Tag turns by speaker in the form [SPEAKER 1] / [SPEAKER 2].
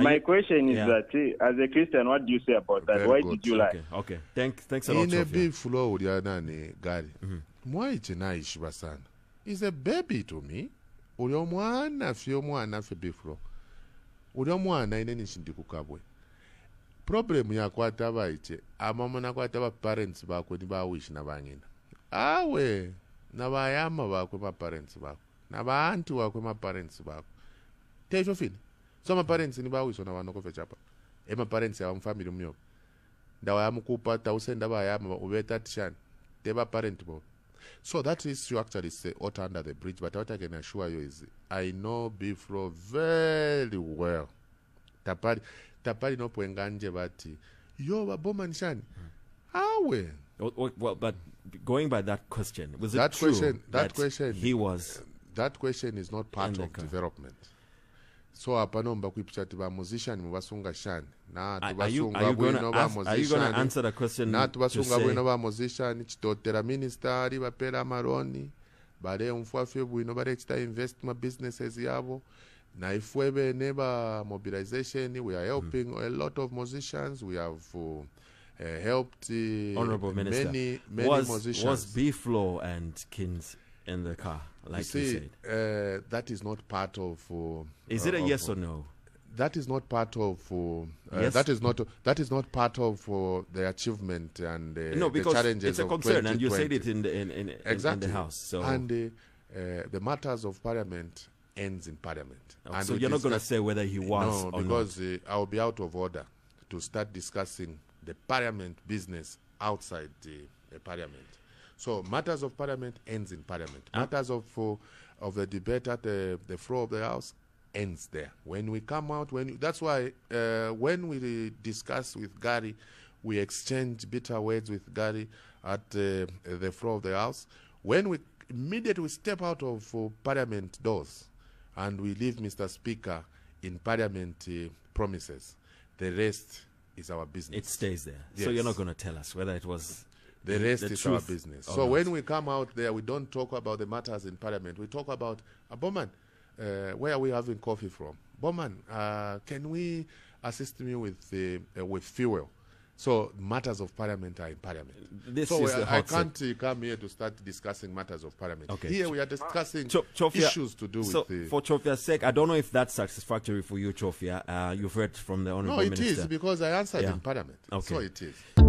[SPEAKER 1] My you, question is yeah. that, eh, as a Christian, what do you say about that? Very Why good. did you lie? Okay, okay. Thanks, thanks a lot. in a big flow ya why it's not naishiva sana is a baby to me uli omwana fye omwana fye bifulo uli omwana ine nishindi kukabwe problem yakwata baiche amama nakwata ba parents bakwe ni bawishi na bangina awe na bayama bakwe ma parents bakwe na baanti wakwe ma parents bakwe tejo fini so amaparents nibawiswa nabantoko fechapa emaparents eh, abamufamily umnyobo ndawa yamukupa tausenda bayama ubetatishani teba parent bobo so that is you actually say the under the bridge but what i can assure you is i know bifro very well tapali tapali nopwenga nje vati yo vabomanishani awe oh, oh, well but going by that question was that it true that, that question he was that question is not part of development so hapano mbakwipica tibamuzishani ati na mubasunga shani bamuzishani na tubasunga bwino bamuzishani chitotera ministari bapera amaroni bare mfwafe bwino chita invest ma businesses yabo na ifwe bene ba mobilization we are helping mm. a lot of musicians we have uh, helped uh, many, many was, musicians was B-Flow and Kins in the car, like you, see, you said. Uh, that is not part of. Uh, is it a of, yes or no? That is not part of. Uh, uh yes. That is not. That is not part of uh, the achievement and uh, no, the challenges. it's a concern, and you said it in the in, in, exactly. in the house. So and the matters of parliament ends in parliament. Oh, and so you're not going to say whether he was no, because I'll be out of order to start discussing the parliament business outside the parliament. So matters of parliament ends in parliament. Ah. Matters of uh, of the debate at the, the floor of the house ends there. When we come out, when that's why uh, when we discuss with Gary, we exchange bitter words with Gary at uh, the floor of the house. When we immediately we step out of uh, parliament doors and we leave Mr. Speaker in parliament uh, promises, the rest is our business. It stays there. Yes. So you're not going to tell us whether it was the rest the is our business. so when we come out there, we don't talk about the matters in Parliament. We talk about, uh, Bowman, uh, where are we having coffee from? Bowman, uh, can we assist me with uh, with fuel? So matters of parliament are in parliament. This so is uh, I, I can't uh, come here to start discussing matters of parliament. Okay. Here we are discussing Ch Chofia, issues to do so with the... For Chofia's sake, I don't know if that's satisfactory for you, Chofia. Uh, you've heard from the Honourable Minister. No, it Minister. is because I answered yeah. in parliament. Okay. So it is.